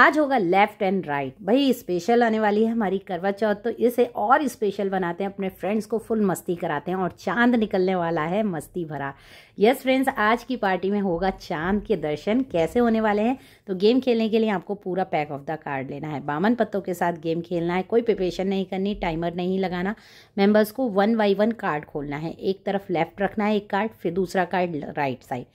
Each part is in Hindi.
आज होगा लेफ्ट एंड राइट भाई स्पेशल आने वाली है हमारी करवा चौथ तो इसे और स्पेशल बनाते हैं अपने फ्रेंड्स को फुल मस्ती कराते हैं और चांद निकलने वाला है मस्ती भरा यस फ्रेंड्स आज की पार्टी में होगा चांद के दर्शन कैसे होने वाले हैं तो गेम खेलने के लिए आपको पूरा पैक ऑफ द कार्ड लेना है बामन पत्तों के साथ गेम खेलना है कोई प्रिपरेशन नहीं करनी टाइमर नहीं लगाना मेम्बर्स को वन बाई वन कार्ड खोलना है एक तरफ लेफ्ट रखना है एक कार्ड फिर दूसरा कार्ड राइट साइड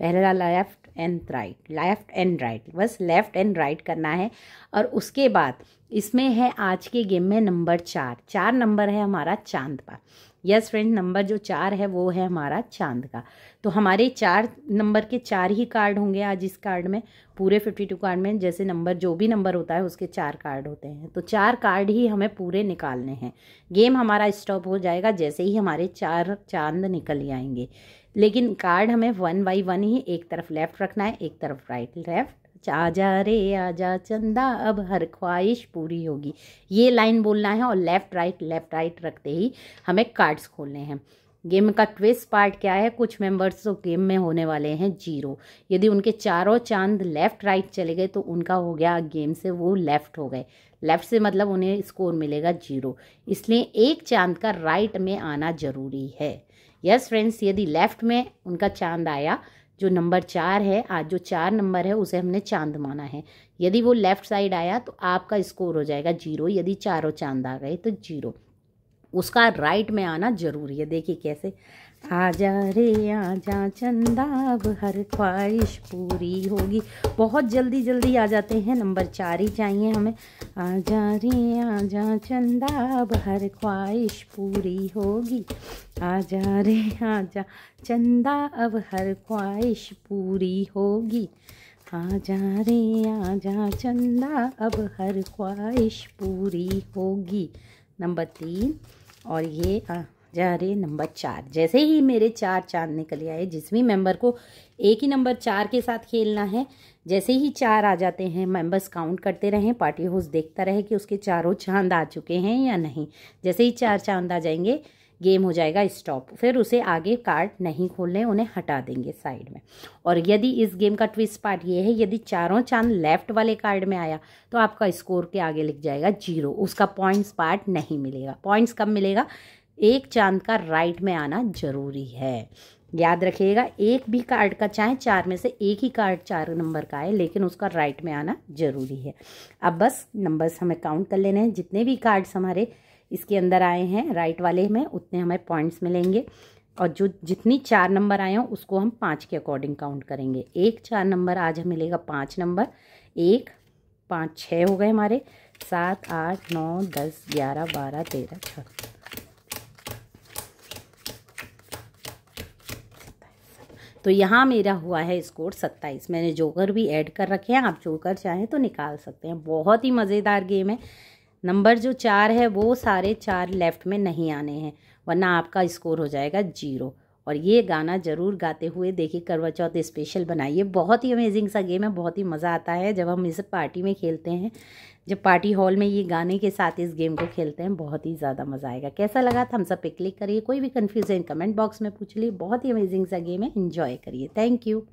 पहला left and right left and right बस लेफ़्ट एंड राइट करना है और उसके बाद इसमें है आज के गेम में नंबर चार चार नंबर है हमारा चांद का यस फ्रेंड नंबर जो चार है वो है हमारा चांद का तो हमारे चार नंबर के चार ही कार्ड होंगे आज इस कार्ड में पूरे फिफ्टी टू कार्ड में जैसे नंबर जो भी नंबर होता है उसके चार कार्ड होते हैं तो चार कार्ड ही हमें पूरे निकालने हैं गेम हमारा स्टॉप हो जाएगा जैसे ही हमारे चार चांद निकल आएंगे लेकिन कार्ड हमें वन बाई वन ही एक तरफ लेफ़्ट रखना है एक तरफ राइट लेफ़्ट आ जा रे आ जा चंदा अब हर ख्वाहिश पूरी होगी ये लाइन बोलना है और लेफ़्ट राइट लेफ़्ट राइट रखते ही हमें कार्ड्स खोलने हैं गेम का ट्विस्ट पार्ट क्या है कुछ मेंबर्स तो गेम में होने वाले हैं जीरो यदि उनके चारों चांद लेफ़्ट राइट चले गए तो उनका हो गया गेम से वो लेफ़्ट हो गए लेफ़्ट से मतलब उन्हें स्कोर मिलेगा जीरो इसलिए एक चांद का राइट में आना ज़रूरी है यस फ्रेंड्स यदि लेफ्ट में उनका चांद आया जो नंबर चार है आज जो चार नंबर है उसे हमने चांद माना है यदि वो लेफ्ट साइड आया तो आपका स्कोर हो जाएगा जीरो यदि चारों चांद आ गए तो जीरो उसका राइट में आना जरूरी है देखिए कैसे आ जा रे आ जा चंदा अब हर ख्वाहिश पूरी होगी बहुत जल्दी जल्दी आ जाते हैं नंबर चार ही चाहिए हमें आ जा रे आ जा चंदा अब हर ख्वाहिश पूरी होगी आ जा रे आ जा चंदा अब हर ख्वाहिश पूरी होगी आ जा रे आ जा चंदा अब हर ख्वाहिश पूरी होगी नंबर तीन और ये जा रहे नंबर चार जैसे ही मेरे चार चांद निकले आए जिस भी मेंबर को एक ही नंबर चार के साथ खेलना है जैसे ही चार आ जाते हैं मेंबर्स काउंट करते रहें पार्टी हाउस देखता रहे कि उसके चारों चांद आ चुके हैं या नहीं जैसे ही चार चांद आ जाएंगे गेम हो जाएगा स्टॉप फिर उसे आगे कार्ड नहीं खोलने उन्हें हटा देंगे साइड में और यदि इस गेम का ट्विस्ट पार्ट ये है यदि चारों चांद लेफ्ट वाले कार्ड में आया तो आपका स्कोर के आगे लिख जाएगा जीरो उसका पॉइंट्स पार्ट नहीं मिलेगा पॉइंट्स कब मिलेगा एक चांद का राइट में आना जरूरी है याद रखिएगा एक भी कार्ड का चाहे चार में से एक ही कार्ड चार नंबर का है लेकिन उसका राइट में आना जरूरी है अब बस नंबर्स हमें काउंट कर लेने हैं जितने भी कार्ड्स हमारे इसके अंदर आए हैं राइट वाले में उतने हमें पॉइंट्स मिलेंगे और जो जितनी चार नंबर आए हों उसको हम पाँच के अकॉर्डिंग काउंट करेंगे एक चार नंबर आज हमें मिलेगा पाँच नंबर एक पाँच छः हो गए हमारे सात आठ नौ दस ग्यारह बारह तेरह छः तो यहाँ मेरा हुआ है स्कोर सत्ताईस मैंने जोकर भी ऐड कर रखे हैं आप जोकर चाहें तो निकाल सकते हैं बहुत ही मज़ेदार गेम है नंबर जो चार है वो सारे चार लेफ़्ट में नहीं आने हैं वरना आपका स्कोर हो जाएगा जीरो और ये गाना ज़रूर गाते हुए देखिए करवा चौथ स्पेशल बनाइए बहुत ही अमेजिंग सा गेम है बहुत ही मज़ा आता है जब हम इसे पार्टी में खेलते हैं जब पार्टी हॉल में ये गाने के साथ इस गेम को खेलते हैं बहुत ही ज़्यादा मज़ा आएगा कैसा लगा था हम सब पे क्लिक करिए कोई भी कन्फ्यूज़न कमेंट बॉक्स में पूछ लिए बहुत ही अमेजिंग सा गेम है इन्जॉय करिए थैंक यू